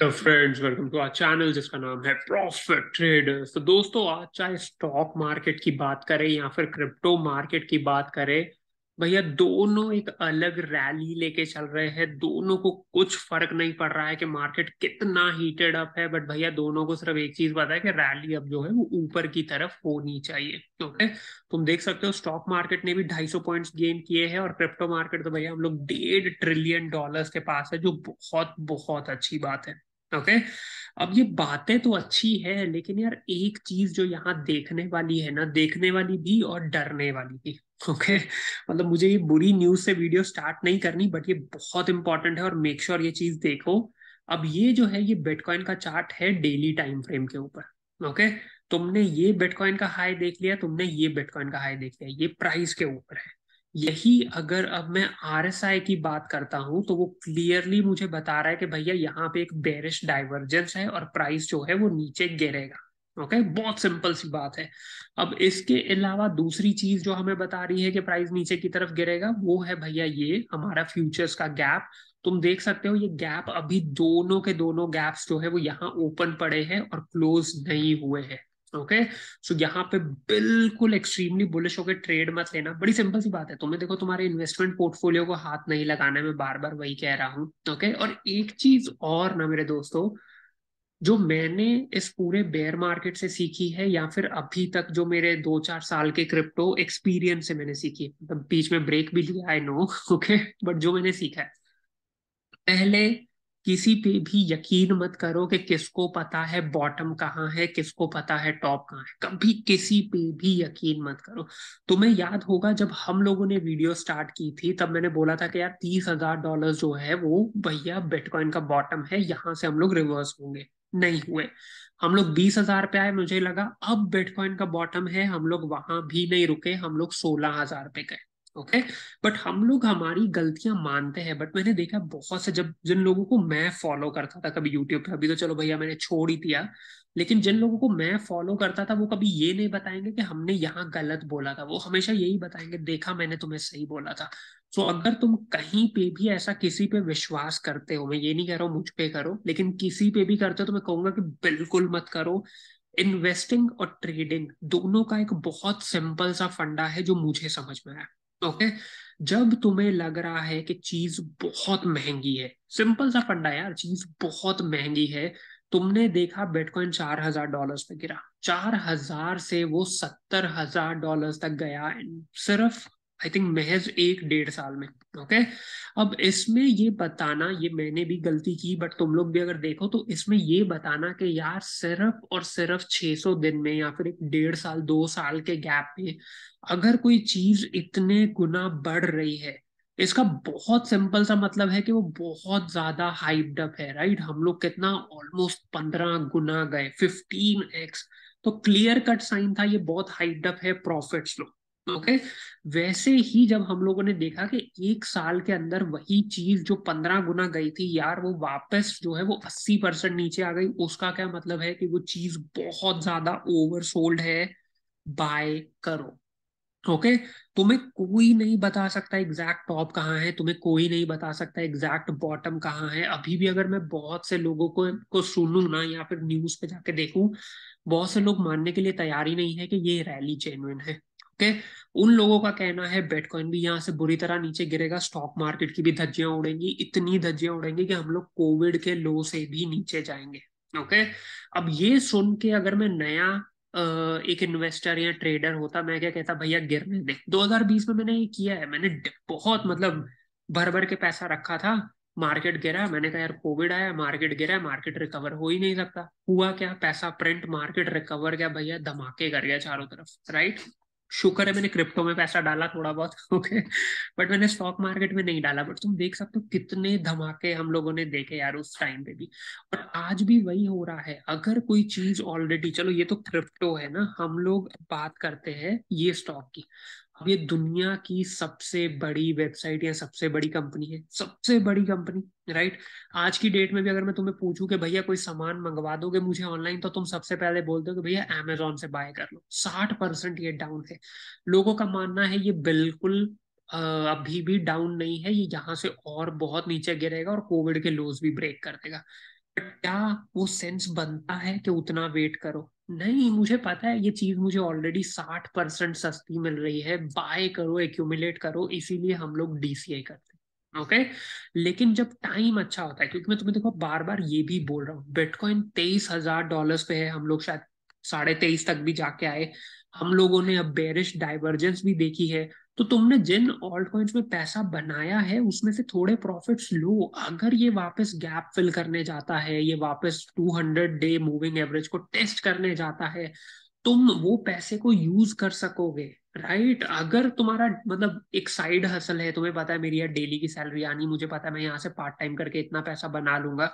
Hello friends welcome to our channel जिसका नाम है प्रॉफिट ट्रेडर्स तो दोस्तों आज चाहे स्टॉक मार्केट की बात करें या फिर क्रिप्टो मार्केट की बात करें भैया दोनों एक अलग रैली लेके चल रहे हैं दोनों को कुछ फर्क नहीं पड़ रहा है कि मार्केट कितना हीटेड अप है बट भैया दोनों को सिर्फ एक चीज पता है कि रैली अब जो है वो ऊपर की तरफ होनी चाहिए ओके तो तुम देख सकते हो स्टॉक मार्केट ने भी 250 पॉइंट्स गेन किए हैं और क्रिप्टो मार्केट तो भैया हम लोग डेढ़ ट्रिलियन डॉलर्स के पास है जो बहुत बहुत अच्छी बात है ओके अब ये बातें तो अच्छी है लेकिन यार एक चीज जो यहाँ देखने वाली है ना देखने वाली भी और डरने वाली भी ओके okay? मतलब मुझे ये बुरी न्यूज से वीडियो स्टार्ट नहीं करनी बट ये बहुत इंपॉर्टेंट है और मेक श्योर sure ये चीज देखो अब ये जो है ये बिटकॉइन का चार्ट है डेली टाइम फ्रेम के ऊपर ओके okay? तुमने ये बिटकॉइन का हाई देख लिया तुमने ये बिटकॉइन का हाई देख लिया ये प्राइस के ऊपर है यही अगर अब मैं आर की बात करता हूं तो वो क्लियरली मुझे बता रहा है कि भैया यहाँ पे एक बेरिश डाइवर्जेंस है और प्राइस जो है वो नीचे गिरेगा ओके okay? बहुत सिंपल सी बात है अब इसके अलावा दूसरी चीज जो हमें बता रही है कि प्राइस नीचे की तरफ गिरेगा वो है भैया ये हमारा फ्यूचर्स का गैप तुम देख सकते हो ये गैप अभी दोनों के दोनों गैप्स जो है वो यहाँ ओपन पड़े हैं और क्लोज नहीं हुए हैं ओके सो यहाँ पे बिल्कुल एक्सट्रीमली बुलिश होकर ट्रेड मत लेना बड़ी सिंपल सी बात है तुम्हें देखो तुम्हारे इन्वेस्टमेंट पोर्टफोलियो को हाथ नहीं लगाना मैं बार बार वही कह रहा हूँ ओके okay? और एक चीज और ना मेरे दोस्तों जो मैंने इस पूरे बेयर मार्केट से सीखी है या फिर अभी तक जो मेरे दो चार साल के क्रिप्टो एक्सपीरियंस से मैंने सीखी है मतलब बीच में ब्रेक भी लिया आई नो ओके बट जो मैंने सीखा है पहले किसी पे भी यकीन मत करो कि किसको पता है बॉटम कहाँ है किसको पता है टॉप कहाँ है कभी किसी पे भी यकीन मत करो तुम्हें याद होगा जब हम लोगों ने वीडियो स्टार्ट की थी तब मैंने बोला था कि यार तीस हजार डॉलर जो है वो भैया बिटकॉइन का बॉटम है यहाँ से हम लोग रिवर्स होंगे नहीं हुए हम लोग बीस हजार पे आए मुझे लगा अब बिटकॉइन का बॉटम है हम लोग वहां भी नहीं रुके हम लोग सोलह हजार पे गए ओके okay? बट हम लोग हमारी गलतियां मानते हैं बट मैंने देखा बहुत से जब जिन लोगों को मैं फॉलो करता था कभी यूट्यूब पे अभी तो चलो भैया मैंने छोड़ ही दिया लेकिन जिन लोगों को मैं फॉलो करता था वो कभी ये नहीं बताएंगे कि हमने यहाँ गलत बोला था वो हमेशा यही बताएंगे देखा मैंने तुम्हें सही बोला था सो so, अगर तुम कहीं पे भी ऐसा किसी पे विश्वास करते हो मैं ये नहीं कह रहा हूँ मुझ पे करो लेकिन किसी पे भी करते हो तो मैं कहूंगा कि बिल्कुल मत करो इन्वेस्टिंग और ट्रेडिंग दोनों का एक बहुत सिंपल सा फंडा है जो मुझे समझ में आया ओके okay? जब तुम्हें लग रहा है कि चीज बहुत महंगी है सिंपल सा फंडा यार चीज बहुत महंगी है तुमने देखा बिटकॉइन चार हजार डॉलर पे गिरा चार हजार से वो सत्तर हजार डॉलर तक गया सिर्फ आई थिंक महज एक डेढ़ साल में ओके अब इसमें ये बताना ये मैंने भी गलती की बट तुम लोग भी अगर देखो तो इसमें ये बताना कि यार सिर्फ और सिर्फ 600 दिन में या फिर एक डेढ़ साल दो साल के गैप में अगर कोई चीज इतने गुना बढ़ रही है इसका बहुत सिंपल सा मतलब है कि वो बहुत ज्यादा हाइप्ड अप है राइट हम लोग कितना ऑलमोस्ट पंद्रह गुना गए फिफ्टीन एक्स तो क्लियर कट साइन था ये बहुत हाइप्ड अप है प्रॉफिट्स लोग ओके वैसे ही जब हम लोगों ने देखा कि एक साल के अंदर वही चीज जो पंद्रह गुना गई थी यार वो वापस जो है वो अस्सी परसेंट नीचे आ गई उसका क्या मतलब है कि वो चीज बहुत ज्यादा ओवर सोल्ड है बाय करो ओके okay? तुम्हें कोई नहीं बता सकता एग्जैक्ट टॉप कहाँ है तुम्हें कोई नहीं बता सकता एग्जैक्ट बॉटम कहाँ है अभी भी अगर मैं बहुत से लोगों को को सुनू ना या फिर न्यूज पे जाके देखूं बहुत से लोग मानने के लिए तैयार ही नहीं है कि ये रैली जेनुइन है ओके उन लोगों का कहना है बेटकॉइन भी यहाँ से बुरी तरह नीचे गिरेगा स्टॉक मार्केट की भी धज्जियां उड़ेंगी इतनी धज्जियां उड़ेंगी कि हम लोग कोविड के लो से भी नीचे जाएंगे ओके अब ये सुन के अगर मैं नया एक इन्वेस्टर या ट्रेडर होता मैं क्या कहता भैया गिरने दे 2020 में मैंने ये किया है मैंने बहुत मतलब भर भर के पैसा रखा था मार्केट गिरा मैंने कहा यार कोविड आया मार्केट गिरा मार्केट रिकवर हो ही नहीं सकता हुआ क्या पैसा प्रिंट मार्केट रिकवर क्या भैया धमाके कर गया चारों तरफ राइट शुक्र है मैंने क्रिप्टो में पैसा डाला थोड़ा बहुत ओके बट मैंने स्टॉक मार्केट में नहीं डाला बट तुम देख सकते हो कितने धमाके हम लोगों ने देखे यार उस टाइम पे भी और आज भी वही हो रहा है अगर कोई चीज ऑलरेडी चलो ये तो क्रिप्टो है ना हम लोग बात करते हैं ये स्टॉक की अब ये दुनिया की सबसे बड़ी वेबसाइट या सबसे बड़ी कंपनी है सबसे बड़ी कंपनी राइट आज की डेट में भी अगर मैं तुम्हें पूछूं कि भैया कोई सामान मंगवा दोगे मुझे ऑनलाइन तो तुम सबसे पहले बोल दो भैया अमेजोन से बाय कर लो साठ परसेंट ये डाउन है लोगों का मानना है ये बिल्कुल अभी भी डाउन नहीं है ये यहाँ से और बहुत नीचे गिरेगा और कोविड के लोज भी ब्रेक कर देगा क्या वो सेंस बनता है कि उतना वेट करो नहीं मुझे पता है ये चीज मुझे ऑलरेडी साठ परसेंट सस्ती मिल रही है बाय करो एक्यूमुलेट करो इसीलिए हम लोग डीसीआई करते हैं ओके लेकिन जब टाइम अच्छा होता है क्योंकि मैं तुम्हें देखो बार बार ये भी बोल रहा हूँ बिटकॉइन तेईस हजार डॉलर पे है हम लोग शायद साढ़े तेईस तक भी जाके आए हम लोगों ने अब बेरिश डाइवर्जेंस भी देखी है तो तुमने जिन ऑल्ट कॉइन्स में पैसा बनाया है उसमें से थोड़े प्रॉफिट्स लो अगर ये वापस गैप फिल करने जाता है ये वापस 200 डे मूविंग एवरेज को टेस्ट करने जाता है तुम वो पैसे को यूज कर सकोगे राइट अगर तुम्हारा मतलब एक साइड हसल है तुम्हें पता है मेरी यार डेली की सैलरी आनी मुझे पता है मैं यहाँ से पार्ट टाइम करके इतना पैसा बना लूंगा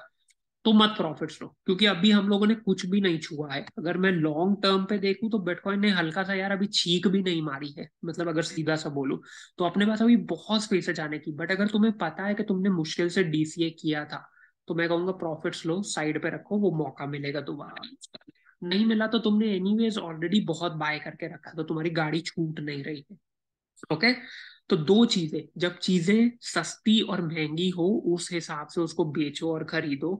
तो मत प्रॉफिट लो क्योंकि अभी हम लोगों ने कुछ भी नहीं छुआ है अगर मैं लॉन्ग टर्म पे देखूं तो बिटकॉइन ने हल्का सा यार अभी छीक भी नहीं मारी है मतलब अगर सीधा सा बोलू तो अपने पास अभी बहुत स्पेस है जाने की बट अगर तुम्हें पता है कि तुमने मुश्किल से डीसीए किया था तो मैं कहूंगा प्रॉफिट लो साइड पे रखो वो मौका मिलेगा दोबारा नहीं मिला तो तुमने एनी ऑलरेडी बहुत बाय करके रखा तो तुम्हारी गाड़ी छूट नहीं रही है ओके okay? तो दो चीजें जब चीजें सस्ती और महंगी हो उस हिसाब से उसको बेचो और खरीदो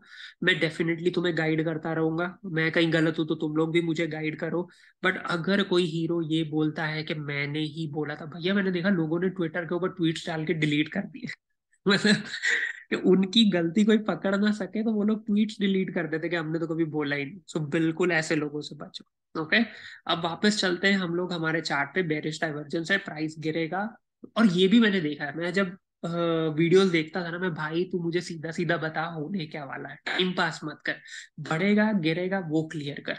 मैं डेफिनेटली तुम्हें गाइड करता रहूंगा मैं कहीं गलत हूं तो तुम लोग भी मुझे गाइड करो बट अगर कोई हीरो ये बोलता है कि मैंने ही बोला था भैया मैंने देखा लोगों ने ट्विटर के ऊपर ट्वीट डाल के डिलीट कर दिए मतलब उनकी गलती कोई पकड़ ना सके तो वो लोग ट्वीट डिलीट कर देते कि हमने तो कभी बोला ही नहीं सो so, बिल्कुल ऐसे लोगों से बचो ओके okay? अब वापस चलते हैं हम लोग हमारे चार्ट पे बेरिश डाइवर्जेंस है प्राइस गिरेगा और ये भी मैंने देखा है मैं जब वीडियोस देखता था ना मैं भाई तू मुझे सीधा सीधा बता होने क्या वाला है टाइम पास मत कर बढ़ेगा गिरेगा वो क्लियर कर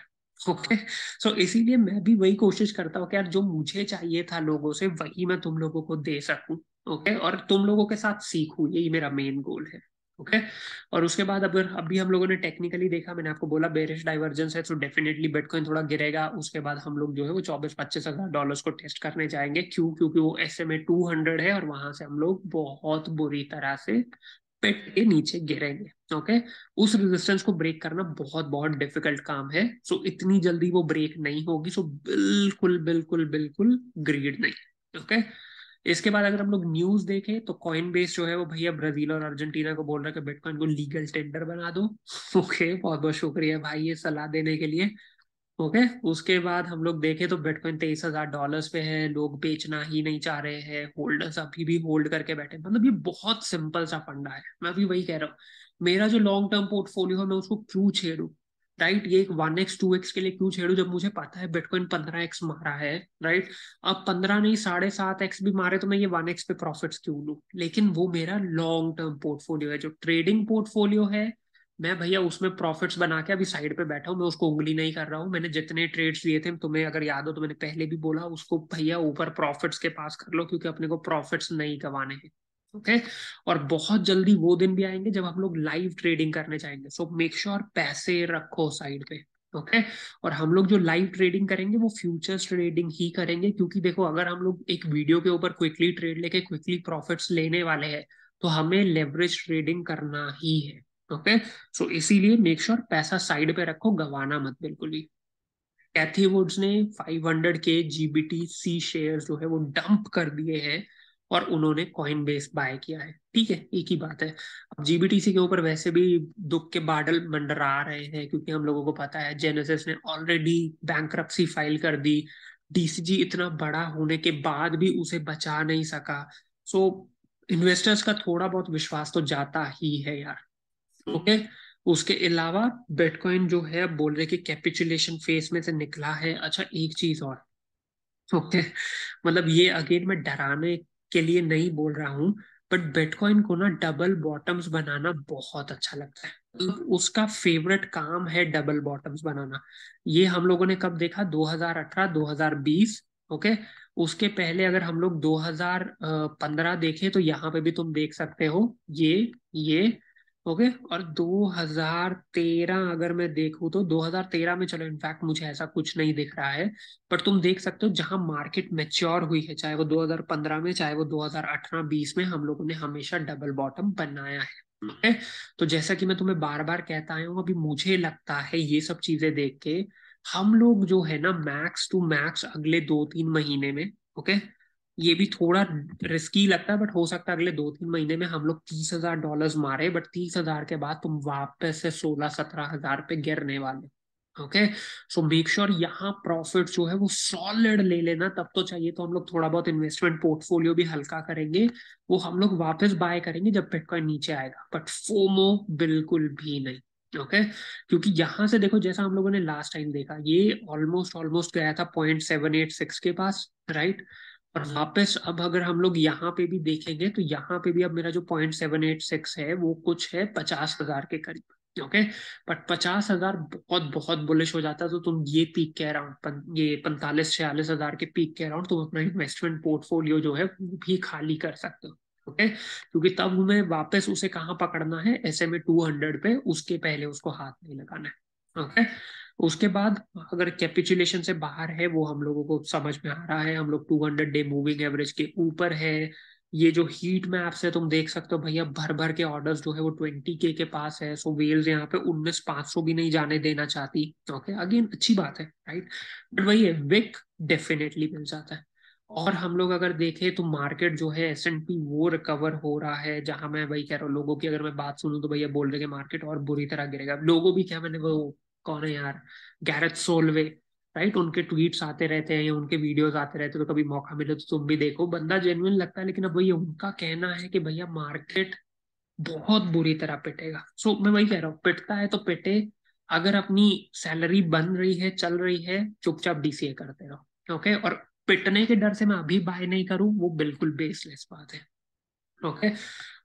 ओके सो इसीलिए मैं भी वही कोशिश करता हूँ कि यार जो मुझे चाहिए था लोगों से वही मैं तुम लोगों को दे सकूं ओके okay? और तुम लोगों के साथ सीखूं यही मेरा मेन गोल है ओके okay? और उसके बाद अगर अभी हम लोगों ने टेक्निकली देखा मैंने आपको बोला बेरिश डाइवर्जेंस है तो डेफिनेटली बिटकॉइन थोड़ा गिरेगा उसके बाद हम लोग जो है वो चौबीस पच्चीस हजार डॉलर को टेस्ट करने जाएंगे क्यों क्योंकि वो S M A two hundred है और वहां से हम लोग बहुत बुरी तरह से पेट के नीचे गिरेंगे ओके उस रेजिस्टेंस को ब्रेक करना बहुत बहुत डिफिकल्ट काम है सो इतनी जल्दी वो ब्रेक नहीं होगी सो बिल्कुल बिल्कुल बिल्कुल ग्रीड नहीं ओके इसके बाद अगर हम लोग न्यूज देखें तो कॉइन बेस जो है वो भैया ब्राजील और अर्जेंटीना को बोल रहा है कि बिटकॉइन को लीगल टेंडर बना दो ओके बहुत बहुत शुक्रिया भाई ये सलाह देने के लिए ओके उसके बाद हम लोग देखें तो बिटकॉइन तेईस हजार डॉलर पे है लोग बेचना ही नहीं चाह रहे हैं होल्डर्स अभी भी होल्ड करके बैठे मतलब ये बहुत सिंपल सा फंडा है मैं भी वही कह रहा हूँ मेरा जो लॉन्ग टर्म पोर्टफोलियो है मैं उसको क्यों छेड़ू राइट ये एक वन एक्स टू एक्स के लिए क्यों छेड़ू जब मुझे पता है बिटकॉइन पंद्रह एक्स मारा है राइट अब पंद्रह नहीं साढ़े सात एक्स भी मारे तो मैं ये वन एक्स पे प्रॉफिट्स क्यों लू लेकिन वो मेरा लॉन्ग टर्म पोर्टफोलियो है जो ट्रेडिंग पोर्टफोलियो है मैं भैया उसमें प्रॉफिट्स बना के अभी साइड पे बैठा हूँ मैं उसको उंगली नहीं कर रहा हूँ मैंने जितने ट्रेड्स लिए थे तुम्हें अगर याद हो तो मैंने पहले भी बोला उसको भैया ऊपर प्रॉफिट्स के पास कर लो क्योंकि अपने को प्रॉफिट्स नहीं कमाने हैं ओके और बहुत जल्दी वो दिन भी आएंगे जब हम लोग लाइव ट्रेडिंग करने जाएंगे सो मेक श्योर पैसे रखो साइड पे ओके okay? और हम लोग जो लाइव ट्रेडिंग करेंगे वो फ्यूचर्स ट्रेडिंग ही करेंगे क्योंकि देखो अगर हम लोग एक वीडियो के ऊपर क्विकली ट्रेड लेके क्विकली प्रॉफिट्स लेने वाले हैं तो हमें लेवरेज ट्रेडिंग करना ही है ओके okay? सो so, इसीलिए मेक श्योर sure पैसा साइड पे रखो गवाना मत बिल्कुल भी कैथी वुड्स ने 500 के जीबीटी सी शेयर जो है वो डंप कर दिए हैं और उन्होंने कॉइन बेस बाय किया है ठीक है एक ही बात है अब जीबीटीसी के ऊपर वैसे भी दुख के बादल मंडरा रहे हैं क्योंकि हम लोगों को पता है जेनेसिस ने ऑलरेडी बैंक फाइल कर दी डीसीजी इतना बड़ा होने के बाद भी उसे बचा नहीं सका सो so, इन्वेस्टर्स का थोड़ा बहुत विश्वास तो जाता ही है यार ओके okay? उसके अलावा बिटकॉइन जो है बोल रहे कि कैपिचुलेशन फेस में से निकला है अच्छा एक चीज और ओके okay? मतलब ये अगेन मैं डराने के लिए नहीं बोल रहा हूँ बट बिटकॉइन को ना डबल बॉटम्स बनाना बहुत अच्छा लगता है तो उसका फेवरेट काम है डबल बॉटम्स बनाना ये हम लोगों ने कब देखा 2018 2020 ओके उसके पहले अगर हम लोग 2015 देखें तो यहाँ पे भी तुम देख सकते हो ये ये ओके और 2013 अगर मैं देखूं तो 2013 में चलो इनफैक्ट मुझे ऐसा कुछ नहीं दिख रहा है पर तुम देख सकते हो जहां मार्केट मेच्योर हुई है चाहे वो 2015 में चाहे वो 2018-20 में हम लोगों ने हमेशा डबल बॉटम बनाया है ओके तो जैसा कि मैं तुम्हें बार बार कहता आया हूँ अभी मुझे लगता है ये सब चीजें देख के हम लोग जो है ना मैक्स टू मैक्स अगले दो तीन महीने में ओके okay? ये भी थोड़ा रिस्की लगता है बट हो सकता है अगले दो तीन महीने में हम लोग तीस हजार डॉलर मारे बट तीस हजार के बाद तुम वापस से सोलह सत्रह हजार पे गिरने वाले ओके सो मेक श्योर यहाँ प्रॉफिट जो है वो सॉलिड ले लेना तब तो चाहिए तो हम लोग थोड़ा बहुत इन्वेस्टमेंट पोर्टफोलियो भी हल्का करेंगे वो हम लोग वापस बाय करेंगे जब बिटकॉइन नीचे आएगा बट फोमो बिल्कुल भी नहीं ओके okay? क्योंकि यहां से देखो जैसा हम लोगों ने लास्ट टाइम देखा ये ऑलमोस्ट ऑलमोस्ट गया था पॉइंट सेवन एट सिक्स के पास राइट right? और वापस अब अगर हम लोग यहाँ पे भी देखेंगे तो यहाँ पे भी अब मेरा जो पॉइंट सेवन एट सिक्स है वो कुछ है पचास हजार के करीब ओके बट पचास हजार बहुत बहुत बुलिश हो जाता है तो तुम ये पीक के अराउंड ये पैंतालीस छियालीस हजार के पीक के अराउंड तुम अपना इन्वेस्टमेंट पोर्टफोलियो जो है वो भी खाली कर सकते हो ओके क्योंकि तब हमें वापस उसे कहाँ पकड़ना है ऐसे में टू हंड्रेड पे उसके पहले उसको हाथ नहीं लगाना है ओके उसके बाद अगर कैपिचुलेशन से बाहर है वो हम लोगों को समझ में आ रहा है हम लोग 200 डे मूविंग एवरेज के ऊपर है ये जो हीट मैप्स है तुम देख सकते हो भैया भर भर के ऑर्डर्स जो है वो ट्वेंटी के के पास है सो वेल्स यहाँ पे उन्नीस पांच सौ भी नहीं जाने देना चाहती ओके अगेन अच्छी बात है राइट बट वही है विक डेफिनेटली मिल जाता है और हम लोग अगर देखें तो मार्केट जो है एस एंड पी वो रिकवर हो रहा है जहां मैं वही कह रहा हूँ लोगों की अगर मैं बात सुनूं तो भैया बोल रहे मार्केट और बुरी तरह गिरेगा लोगों भी क्या मैंने वो कौन है यार गैरथ सोलवे राइट उनके ट्वीट्स आते रहते हैं या उनके वीडियोस आते रहते हैं तो कभी मौका मिले तो तुम भी देखो बंदा जेन्युइन लगता है लेकिन अब भैया उनका कहना है कि भैया मार्केट बहुत बुरी तरह पिटेगा सो so, मैं वही कह रहा हूँ पिटता है तो पिटे अगर अपनी सैलरी बन रही है चल रही है चुपचाप डीसीए करते रहो ओके और पिटने के डर से मैं अभी बाय नहीं करूं वो बिल्कुल बेसलेस बात है ओके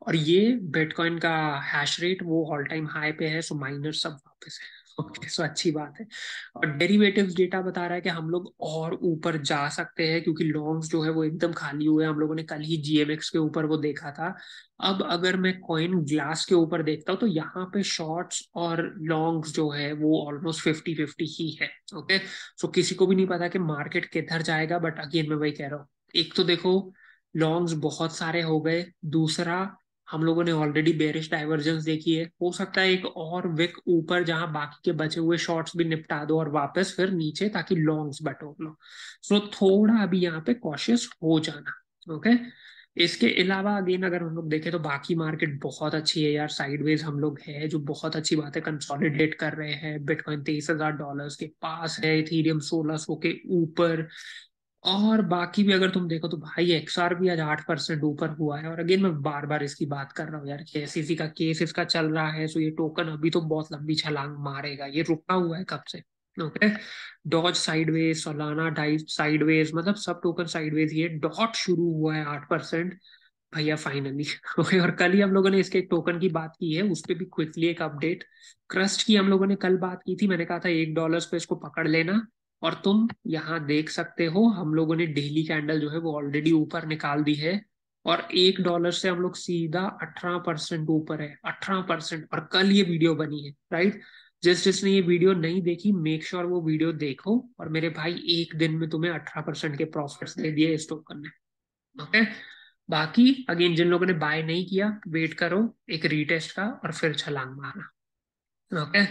और ये बिटकॉइन का हैश रेट वो ऑल टाइम हाई पे है सो माइनर सब वापस है ओके सो अच्छी बात है और डेरिवेटिव डेटा बता रहा है कि हम लोग और ऊपर जा सकते हैं क्योंकि लॉन्ग्स जो है वो एकदम खाली हुए हम लोगों ने कल ही जीएमएक्स के ऊपर वो देखा था अब अगर मैं कॉइन ग्लास के ऊपर देखता हूँ तो यहाँ पे शॉर्ट्स और लॉन्ग्स जो है वो ऑलमोस्ट फिफ्टी फिफ्टी ही है ओके सो किसी को भी नहीं पता कि मार्केट किधर जाएगा बट अगेन मैं वही कह रहा हूँ एक तो देखो लॉन्ग्स बहुत सारे हो गए दूसरा हम लोगों ने ऑलरेडी बेरिश डाइवर्जेंस देखी है हो सकता है एक और विक ऊपर जहां बाकी के बचे हुए शॉर्ट्स भी निपटा दो और वापस फिर नीचे ताकि लॉन्ग्स बटोर लो सो so, थोड़ा अभी यहाँ पे कॉशियस हो जाना ओके okay? इसके अलावा अगेन अगर हम लोग देखें तो बाकी मार्केट बहुत अच्छी है यार साइडवेज हम लोग है जो बहुत अच्छी बात है कंसोलिडेट कर रहे हैं बिटकॉइन तेईस हजार डॉलर के पास है इथेरियम सोलह सो के ऊपर और बाकी भी अगर तुम देखो तो भाई एक्सआर भी आज आठ परसेंट ऊपर हुआ है और अगेन मैं बार बार इसकी बात कर रहा हूँ यार एसईसी का केस इसका चल रहा है सो ये टोकन अभी तो बहुत लंबी छलांग मारेगा ये रुका हुआ है कब से okay Doge sideways Solana dive sideways मतलब सब टोकन साइडवेज ये डॉट शुरू हुआ है आठ परसेंट भैया फाइनली ओके और कल ही हम लोगों ने इसके एक टोकन की बात की है उस पर भी क्विकली एक अपडेट क्रस्ट की हम लोगों ने कल बात की थी मैंने कहा था एक डॉलर पे इसको पकड़ लेना और तुम यहाँ देख सकते हो हम लोगों ने डेली कैंडल जो है वो ऑलरेडी ऊपर निकाल दी है और एक डॉलर से हम लोग सीधा अठारह परसेंट ऊपर है अठारह परसेंट और कल ये वीडियो बनी है राइट जिस जिसने ये वीडियो नहीं देखी मेक श्योर sure वो वीडियो देखो और मेरे भाई एक दिन में तुम्हें अठारह परसेंट के प्रॉफिट दे दिए इस टोकन ने ओके बाकी अगेन जिन लोगों ने बाय नहीं किया वेट करो एक रीटेस्ट का और फिर छलांग मारना ओके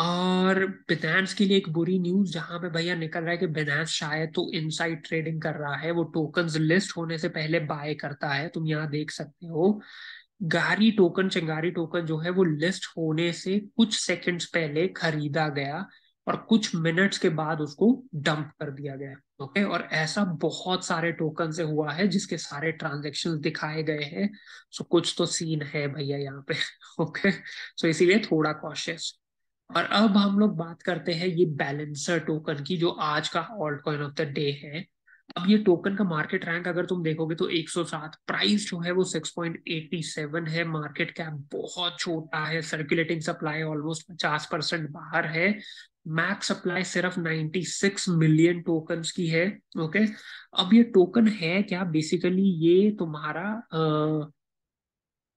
और बिनेंस के लिए एक बुरी न्यूज जहां पे भैया निकल रहा है कि बिनेंस शायद तो इनसाइड ट्रेडिंग कर रहा है वो टोकन लिस्ट होने से पहले बाय करता है तुम यहाँ देख सकते हो गारी टोकन चिंगारी टोकन जो है वो लिस्ट होने से कुछ सेकंड्स पहले खरीदा गया और कुछ मिनट्स के बाद उसको डंप कर दिया गया ओके और ऐसा बहुत सारे टोकन से हुआ है जिसके सारे ट्रांजेक्शन दिखाए गए हैं सो कुछ तो सीन है भैया यहाँ पे ओके सो इसीलिए थोड़ा कॉशियस और अब हम लोग बात करते हैं ये बैलेंसर टोकन की जो आज का altcoin of the day है अब ये टोकन का मार्केट रैंक अगर तुम देखोगे तो 107 प्राइस जो है वो 6.87 है मार्केट कैप बहुत छोटा है सर्कुलेटिंग सप्लाई ऑलमोस्ट 50 परसेंट बाहर है मैक्स सप्लाई सिर्फ 96 मिलियन टोकन्स की है ओके अब ये टोकन है क्या बेसिकली ये तुम्हारा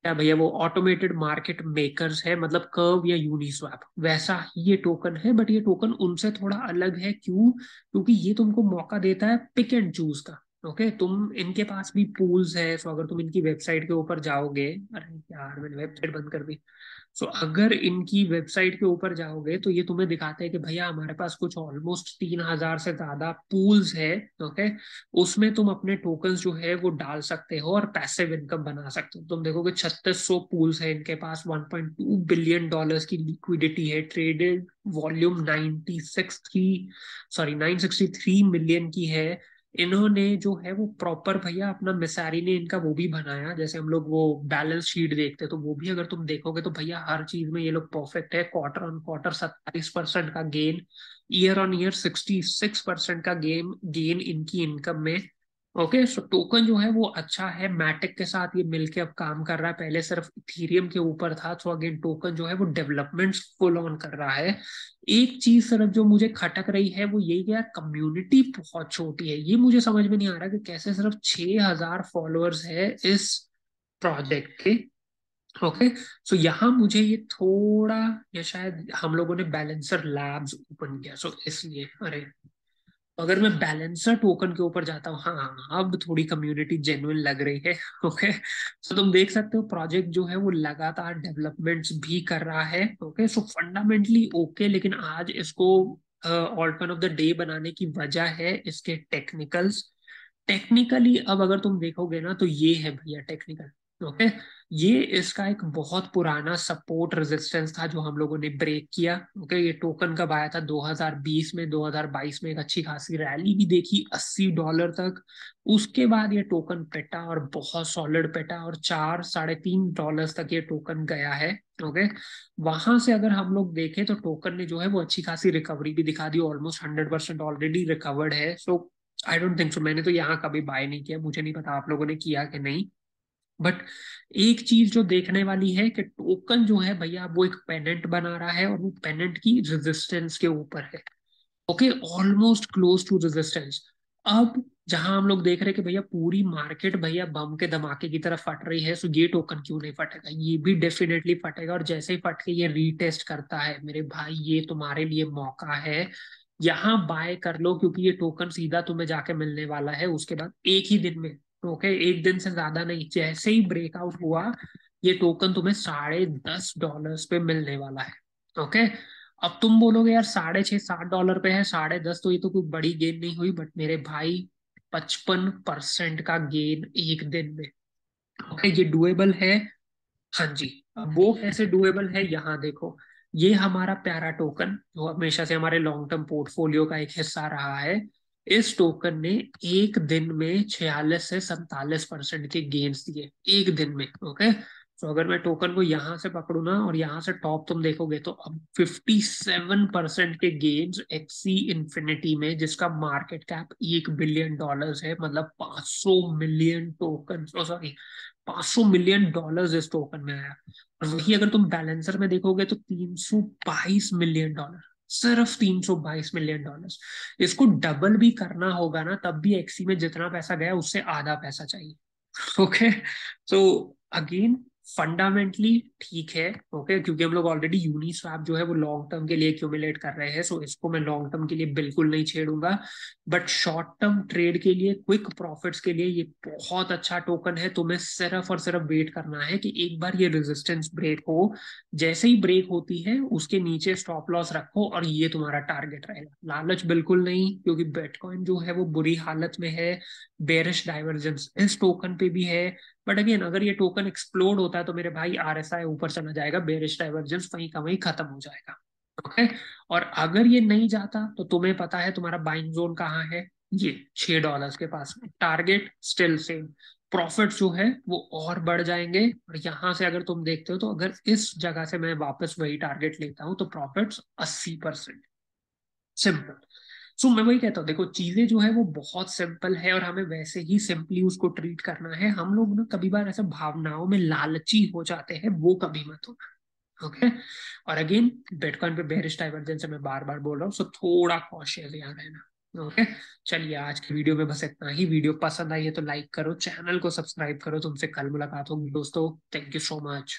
क्या भैया वो ऑटोमेटेड मार्केट मेकर्स है मतलब कर्व या यूनिस्वैप वैसा ही ये टोकन है बट ये टोकन उनसे थोड़ा अलग है क्यों क्योंकि ये तुमको मौका देता है पिक एंड चूज का ओके तुम इनके पास भी पूल्स है सो अगर तुम इनकी वेबसाइट के ऊपर जाओगे अरे यार मैंने वेबसाइट बंद कर दी सो अगर इनकी वेबसाइट के ऊपर जाओगे तो ये तुम्हें दिखाते है कि भैया हमारे पास कुछ ऑलमोस्ट तीन हजार से ज्यादा पूल्स है ओके उसमें तुम अपने टोकन्स जो है वो डाल सकते हो और पैसिव इनकम बना सकते हो तुम देखोगे छत्तीस सौ पूल्स है इनके पास one point two billion dollar की लिक्विडिटी है traded volume ninety six three sorry nine sixty three million की है इन्होंने जो है वो प्रॉपर भैया अपना मिसारी ने इनका वो भी बनाया जैसे हम लोग वो बैलेंस शीट देखते तो वो भी अगर तुम देखोगे तो भैया हर चीज में ये लोग परफेक्ट है क्वार्टर ऑन क्वार्टर सत्ताईस परसेंट का gain year on year sixty six percent का गेन गेन इनकी इनकम में ओके सो टोकन जो है वो अच्छा है मैटिक के साथ ये मिलके अब काम कर रहा है पहले सिर्फ इथेरियम के ऊपर था सो अगेन टोकन जो है वो डेवलपमेंट्स फुल ऑन कर रहा है एक चीज सिर्फ जो मुझे खटक रही है वो यही यार कम्युनिटी बहुत छोटी है ये मुझे समझ में नहीं आ रहा कि कैसे सिर्फ छह हजार फॉलोअर्स है इस प्रोजेक्ट के ओके सो यहाँ मुझे ये थोड़ा या शायद हम लोगों ने बैलेंसर लैब्स ओपन किया सो so, इसलिए अरे अगर मैं बैलेंसर टोकन के ऊपर जाता हूँ हाँ अब थोड़ी कम्युनिटी जेन्युन लग रही है ओके सो तो तुम देख सकते हो प्रोजेक्ट जो है वो लगातार डेवलपमेंट्स भी कर रहा है ओके सो फंडामेंटली ओके लेकिन आज इसको ऑल्टन ऑफ द डे बनाने की वजह है इसके टेक्निकल्स टेक्निकली अब अगर तुम देखोगे ना तो ये है भैया टेक्निकल ओके okay? ये इसका एक बहुत पुराना सपोर्ट रेजिस्टेंस था जो हम लोगों ने ब्रेक किया ओके ये टोकन कब आया था 2020 में 2022 में एक अच्छी खासी रैली भी देखी 80 डॉलर तक उसके बाद ये टोकन पेटा और बहुत सॉलिड पेटा और चार साढ़े तीन डॉलर तक ये टोकन गया है ओके वहां से अगर हम लोग देखें तो टोकन ने जो है वो अच्छी खासी रिकवरी भी दिखा दी almost hundred percent already recovered है so I don't think so मैंने तो यहाँ कभी बाय नहीं किया मुझे नहीं पता आप लोगों ने किया कि नहीं बट एक चीज जो देखने वाली है कि टोकन जो है भैया वो एक पेनेंट बना रहा है और वो पेनेंट की रेजिस्टेंस के ऊपर है okay almost close to resistance अब जहां हम लोग देख रहे हैं कि भैया पूरी मार्केट भैया बम के धमाके की तरफ फट रही है सो ये टोकन क्यों नहीं फटेगा ये भी डेफिनेटली फटेगा और जैसे ही फट के ये रीटेस्ट करता है मेरे भाई ये तुम्हारे लिए मौका है यहाँ बाय कर लो क्योंकि ये टोकन सीधा तुम्हें जाके मिलने वाला है उसके बाद एक ही दिन में ओके एक दिन से ज्यादा नहीं जैसे ही ब्रेकआउट हुआ ये टोकन तुम्हें साढ़े दस डॉलर पे मिलने वाला है ओके अब तुम बोलोगे यार साढ़े छह सात डॉलर पे है साढ़े दस तो ये तो कोई बड़ी गेन नहीं हुई बट मेरे भाई पचपन परसेंट का गेन एक दिन में ओके ये डुएबल है हाँ जी वो कैसे डुएबल है यहाँ देखो ये हमारा प्यारा टोकन जो हमेशा से हमारे लॉन्ग टर्म पोर्टफोलियो का एक हिस्सा रहा है इस टोकन ने एक दिन में छियालीस से सैतालीस परसेंट के गेंस दिए एक दिन में ओके तो अगर मैं टोकन को यहां से पकड़ू ना और यहां से टॉप तुम देखोगे तो अब 57 परसेंट के गेन्स एक्सी इंफिनिटी में जिसका मार्केट कैप एक बिलियन डॉलर्स है मतलब 500 million token sorry 500 million dollars इस टोकन में आया और वही अगर तुम बैलेंसर में देखोगे तो 322 मिलियन डॉलर सिर्फ 322 मिलियन डॉलर्स इसको डबल भी करना होगा ना तब भी एक्सी में जितना पैसा गया उससे आधा पैसा चाहिए ओके सो अगेन फंडामेंटली ठीक है ओके क्योंकि हम लोग ऑलरेडी यूनिस्वैप जो है वो लॉन्ग टर्म के लिए क्यूमुलेट कर रहे हैं सो इसको मैं लॉन्ग टर्म के लिए बिल्कुल नहीं छेड़ूंगा बट शॉर्ट टर्म ट्रेड के लिए क्विक प्रॉफिट्स के लिए ये बहुत अच्छा टोकन है तुम्हें तो सिर्फ और सिर्फ वेट करना है कि एक बार ये रेजिस्टेंस ब्रेक हो जैसे ही ब्रेक होती है उसके नीचे स्टॉप लॉस रखो और ये तुम्हारा टारगेट रहेगा लालच बिल्कुल नहीं क्योंकि बेटकॉइन जो है वो बुरी हालत में है बेरिश डाइवर्जेंस इस टोकन पे भी है बट अगेन अगर ये टोकन एक्सप्लोर होता है तो मेरे भाई आर एस आई ऊपर चला जाएगा बेरिश डाइवर्जेंस वहीं का वहीं खत्म हो जाएगा ओके और अगर ये नहीं जाता तो तुम्हें पता है तुम्हारा बाइंग जोन कहाँ है ये छह डॉलर्स के पास टारगेट स्टिल सेम प्रॉफिट जो है वो और बढ़ जाएंगे और यहाँ से अगर तुम देखते हो तो अगर इस जगह से मैं वापस वही टारगेट लेता हूँ तो प्रॉफिट अस्सी परसेंट सिंपल सो so, मैं वही कहता हूँ देखो चीजें जो है वो बहुत सिंपल है और हमें वैसे ही सिंपली उसको ट्रीट करना है हम लोग ना कभी बार ऐसा भावनाओं में लालची हो जाते हैं वो कभी मत होना ओके okay? और अगेन बिटकॉइन पे बेरिश डाइवर्जेंस मैं बार बार बोल रहा हूँ सो so थोड़ा कॉशियस यहाँ रहना ओके okay? चलिए आज की वीडियो में बस इतना ही वीडियो पसंद आई है तो लाइक करो चैनल को सब्सक्राइब करो तुमसे कल मुलाकात होगी दोस्तों थैंक यू सो मच